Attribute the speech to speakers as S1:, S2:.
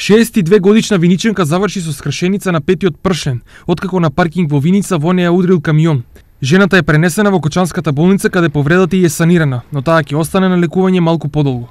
S1: 62 годишна виниченка заврши со скршеница на петиот пршен, откако на паркинг во Виница во неја удрил камион. Жената е пренесена во Кочанската болница каде повредата и е санирана, но таа ќе остане на лекување малку подолго.